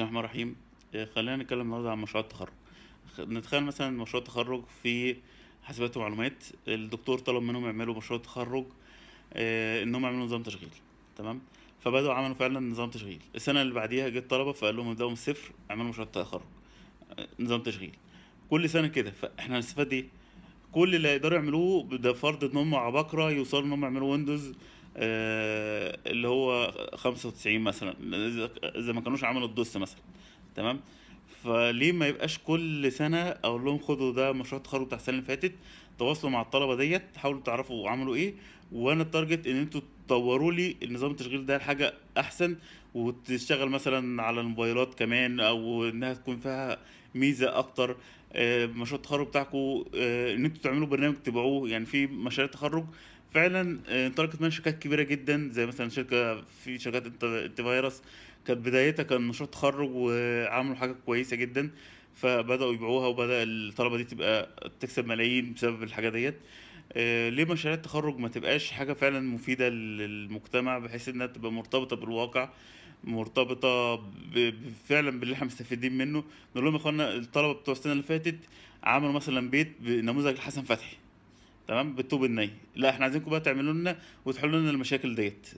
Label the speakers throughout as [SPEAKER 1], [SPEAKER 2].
[SPEAKER 1] بسم الله الرحمن الرحيم آه، خلينا نتكلم النهارده عن مشروع التخرج نتخيل مثلا مشروع التخرج في حاسبات ومعلومات الدكتور طلب منهم يعملوا مشروع تخرج آه، انهم يعملوا نظام تشغيل تمام فبدأوا عملوا فعلا نظام تشغيل السنة اللي بعديها جه الطلبة فقال لهم ابدأوا من الصفر اعملوا مشروع التخرج آه، نظام تشغيل كل سنة كده فاحنا هنستفاد ايه؟ كل اللي هيقدروا يعملوه ده فرض ان هم عباقرة يوصلوا ان هم يعملوا ويندوز آه، اللي هو 95 مثلا اذا ما كانوش عملوا الدوس مثلا تمام فليه ما يبقاش كل سنه اقول لهم خدوا ده مشروع التخرج بتاع السنه اللي فاتت تواصلوا مع الطلبه ديت حاولوا تعرفوا عملوا ايه وانا التارجت ان انتوا تطوروا لي النظام التشغيل ده لحاجه احسن وتشتغل مثلا على الموبايلات كمان او انها تكون فيها ميزه اكتر آه، مشروع التخرج بتاعكم آه، ان انتوا تعملوا برنامج تبيعوه يعني في مشاريع تخرج فعلا انطلقت من شركات كبيره جدا زي مثلا شركه في شركات انت فيروس كانت بدايتها كان مشروع تخرج وعملوا حاجه كويسه جدا فبداوا يبيعوها وبدا الطلبه دي تبقى تكسب ملايين بسبب الحاجه ديت آه، ليه مشاريع التخرج ما تبقاش حاجه فعلا مفيده للمجتمع بحيث انها تبقى مرتبطه بالواقع مرتبطه فعلا باللي احنا مستفيدين منه نقول لهم يا اخوانا الطلبه بتوع السنه اللي فاتت عملوا مثلا بيت بنموذج الحسن فتحي تمام بالطوب الني لا احنا عايزينكم بقى تعملوا لنا وتحلوا لنا المشاكل ديت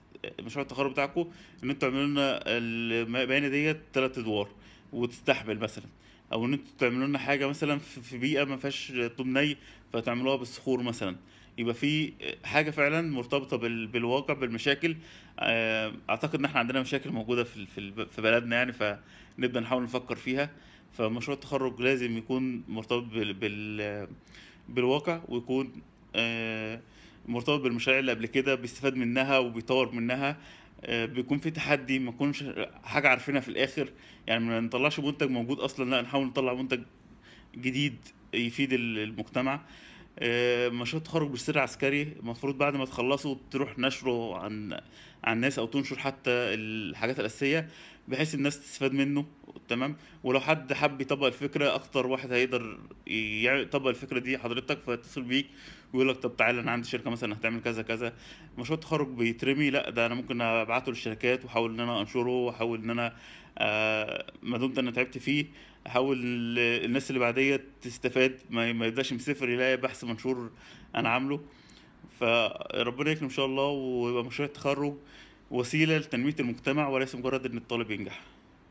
[SPEAKER 1] مشروع التخرج بتاعكم ان انتوا تعملوا لنا المباني ديت ثلاث ادوار وتستحمل مثلا او ان انتوا تعملوا لنا حاجه مثلا في بيئه ما فيهاش طوب ني فتعملوها بالصخور مثلا يبقى في حاجه فعلا مرتبطه بالواقع بالمشاكل آه، اعتقد ان احنا عندنا مشاكل موجوده في في بلدنا يعني فنبدا نحاول نفكر فيها فمشروع التخرج لازم يكون مرتبط بال بالواقع ويكون آه، مرتبط بالمشاريع اللي قبل كده بيستفاد منها وبيطور منها آه، بيكون في تحدي ما يكونش حاجه عارفينها في الاخر يعني ما نطلعش منتج موجود اصلا لا نحاول نطلع منتج جديد يفيد المجتمع آه، مشروع التخرج بالسر عسكري المفروض بعد ما تخلصه تروح نشره عن عن الناس او تنشر حتى الحاجات الاساسيه بحيث الناس تستفاد منه تمام ولو حد حب يطبق الفكره اكتر واحد هيقدر يطبق الفكره دي حضرتك فيتصل بيك ويقول لك طب تعالى انا عندي شركه مثلا هتعمل كذا كذا مشروع التخرج بيترمي لا ده انا ممكن ابعته للشركات واحاول ان انا انشره واحاول ان انا آه ما دمت انا تعبت فيه احاول الناس اللي بعديه تستفاد ما يبداش من صفر يلاقي بحث منشور انا عامله فربنا يكرم ان شاء الله ويبقى مشروع التخرج وسيله لتنميه المجتمع وليس مجرد ان الطالب ينجح